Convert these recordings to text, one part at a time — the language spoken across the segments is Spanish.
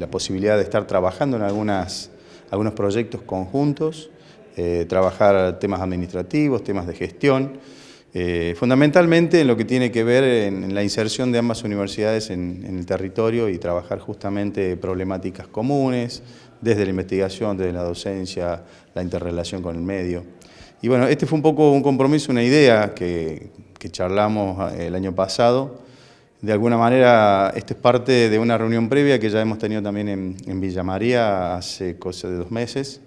la posibilidad de estar trabajando en algunas, algunos proyectos conjuntos, eh, trabajar temas administrativos, temas de gestión, eh, fundamentalmente en lo que tiene que ver en, la inserción de ambas universidades en, el territorio y trabajar justamente problemáticas comunes, desde la investigación, desde la docencia, la interrelación con el medio. Y bueno, este fue un poco un compromiso, una idea que charlamos eh, el año pasado, de alguna manera, esto es parte de una reunión previa que ya hemos tenido también en, Villa María hace cosa de dos meses.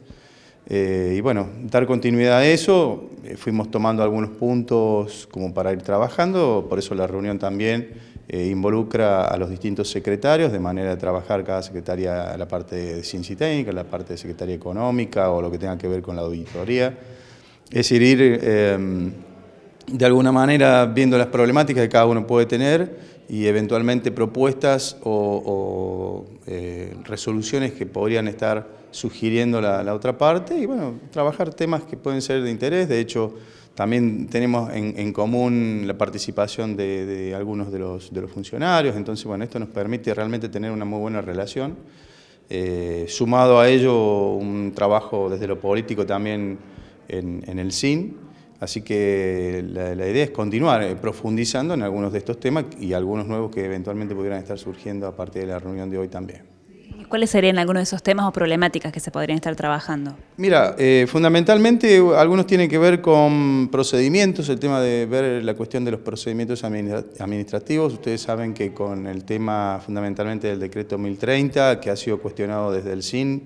Eh, y bueno, dar continuidad a eso, eh, fuimos tomando algunos puntos como para ir trabajando, por eso la reunión también eh, involucra a los distintos secretarios, de manera de trabajar cada secretaria la parte de ciencia y técnica, la parte de secretaria económica o lo que tenga que ver con la auditoría. Es ir em, de alguna manera viendo las problemáticas que cada uno puede tener y eventualmente propuestas o, eh, resoluciones que podrían estar sugiriendo la, otra parte y bueno, trabajar temas que pueden ser de interés. De hecho, también tenemos en, común la participación de, algunos de los, funcionarios, entonces bueno, esto nos permite realmente tener una muy buena relación. Eh, sumado a ello un trabajo desde lo político también en, el sin Así que la, idea es continuar eh, profundizando en algunos de estos temas y algunos nuevos que eventualmente pudieran estar surgiendo a partir de la reunión de hoy también. ¿Cuáles serían algunos de esos temas o problemáticas que se podrían estar trabajando? Mira, eh, fundamentalmente algunos tienen que ver con procedimientos, el tema de ver la cuestión de los procedimientos administrativos. Ustedes saben que con el tema fundamentalmente del decreto 1030, que ha sido cuestionado desde el SIN,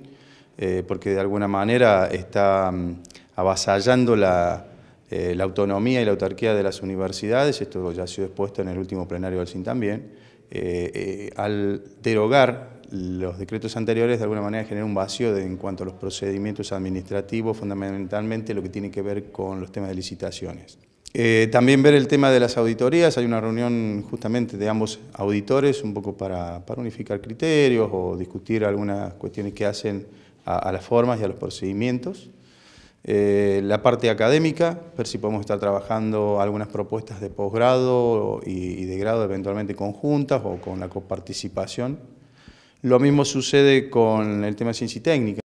eh, porque de alguna manera está mm, avasallando la, eh, la autonomía y la autarquía de las universidades, esto ya ha sido expuesto en el último plenario del SIN también, eh, eh, al derogar los decretos anteriores de alguna manera genera un vacío en cuanto a los procedimientos administrativos, fundamentalmente lo que tiene que ver con los temas de licitaciones. también ver el tema de las auditorías, hay una reunión justamente de ambos auditores, un poco para, unificar criterios o discutir algunas cuestiones que hacen a las formas y a los procedimientos. Eh, la parte académica, ver si podemos estar trabajando algunas propuestas de posgrado y, y, de grado eventualmente conjuntas o con la coparticipación. Lo mismo sucede con el tema de ciencia y técnica.